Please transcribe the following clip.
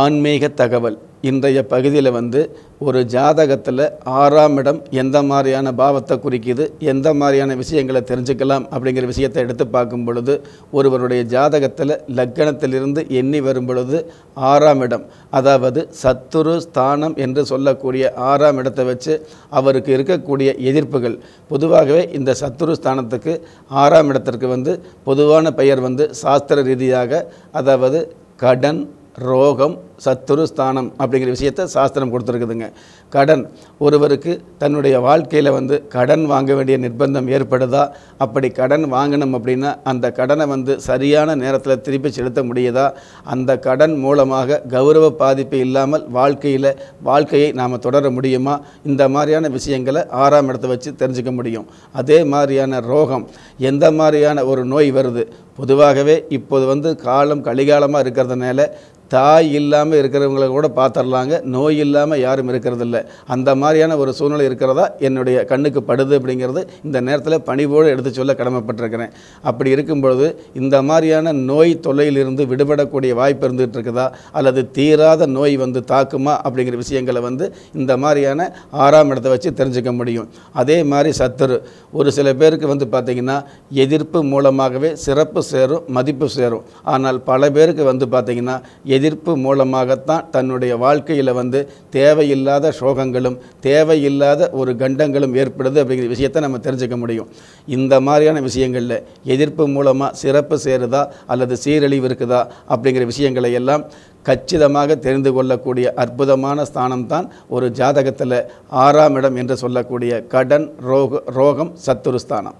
ஆன்மீக தகவல் இன்றைய பகுதியில் வந்து ஒரு ஜாதகத்தில் ஆறாம் இடம் எந்த மாதிரியான பாவத்தை குறிக்குது எந்த மாதிரியான விஷயங்களை தெரிஞ்சுக்கலாம் அப்படிங்கிற விஷயத்தை எடுத்து பார்க்கும் பொழுது ஒருவருடைய ஜாதகத்தில் லக்கணத்திலிருந்து எண்ணி வரும் பொழுது ஆறாம் இடம் அதாவது சத்துரு ஸ்தானம் என்று சொல்லக்கூடிய ஆறாம் இடத்தை வச்சு அவருக்கு இருக்கக்கூடிய எதிர்ப்புகள் பொதுவாகவே இந்த சத்துரு ஸ்தானத்துக்கு ஆறாம் இடத்திற்கு வந்து பொதுவான பெயர் வந்து சாஸ்திர ரீதியாக அதாவது கடன் ரோகம் சத்துரு ஸ்தானம் அப்படிங்கிற விஷயத்த சாஸ்திரம் கொடுத்துருக்குதுங்க கடன் ஒருவருக்கு தன்னுடைய வாழ்க்கையில் வந்து கடன் வாங்க வேண்டிய நிர்பந்தம் ஏற்படுதா அப்படி கடன் வாங்கணும் அப்படின்னா அந்த கடனை வந்து சரியான நேரத்தில் திருப்பி செலுத்த முடியுதா அந்த கடன் மூலமாக கௌரவ பாதிப்பு இல்லாமல் வாழ்க்கையில் வாழ்க்கையை நாம் தொடர முடியுமா இந்த மாதிரியான விஷயங்களை ஆறாம் இடத்தை வச்சு தெரிஞ்சுக்க முடியும் அதே மாதிரியான ரோகம் எந்த மாதிரியான ஒரு நோய் வருது பொதுவாகவே இப்போது வந்து காலம் கலிகாலமாக இருக்கிறதுனால தாய் இல்லாமல் இருக்கிறவங்களை கூட பார்த்துடலாங்க நோய் இல்லாமல் யாரும் இருக்கிறதில்ல அந்த மாதிரியான ஒரு சூழ்நிலை இருக்கிறதா என்னுடைய கண்ணுக்கு படுது அப்படிங்கிறது இந்த நேரத்தில் பணிவோடு எடுத்து சொல்ல கடமைப்பட்டிருக்கிறேன் அப்படி இருக்கும்பொழுது இந்த மாதிரியான நோய் தொல்லையிலிருந்து விடுபடக்கூடிய வாய்ப்பு இருந்துகிட்டு இருக்குதா அல்லது தீராத நோய் வந்து தாக்குமா அப்படிங்கிற விஷயங்களை வந்து இந்த மாதிரியான ஆறாம் இடத்தை வச்சு தெரிஞ்சுக்க முடியும் அதே மாதிரி சத்துரு ஒரு சில பேருக்கு வந்து பார்த்திங்கன்னா எதிர்ப்பு மூலமாகவே சிறப்பு சேரும் மதிப்பு சேரும் ஆனால் பல பேருக்கு வந்து பார்த்திங்கன்னா எதிர்ப்பு மூலமாகத்தான் தன்னுடைய வாழ்க்கையில் வந்து தேவையில்லாத சோகங்களும் தேவையில்லாத ஒரு கண்டங்களும் ஏற்படுது அப்படிங்கிற விஷயத்தை நம்ம தெரிஞ்சுக்க முடியும் இந்த மாதிரியான விஷயங்களில் எதிர்ப்பு மூலமாக சிறப்பு சேருதா அல்லது சீரழிவு இருக்குதா அப்படிங்கிற விஷயங்களை எல்லாம் கச்சிதமாக தெரிந்து கொள்ளக்கூடிய அற்புதமான ஸ்தானம்தான் ஒரு ஜாதகத்தில் ஆறாம் இடம் என்று சொல்லக்கூடிய கடன் ரோக ரோகம் சத்துருஸ்தானம்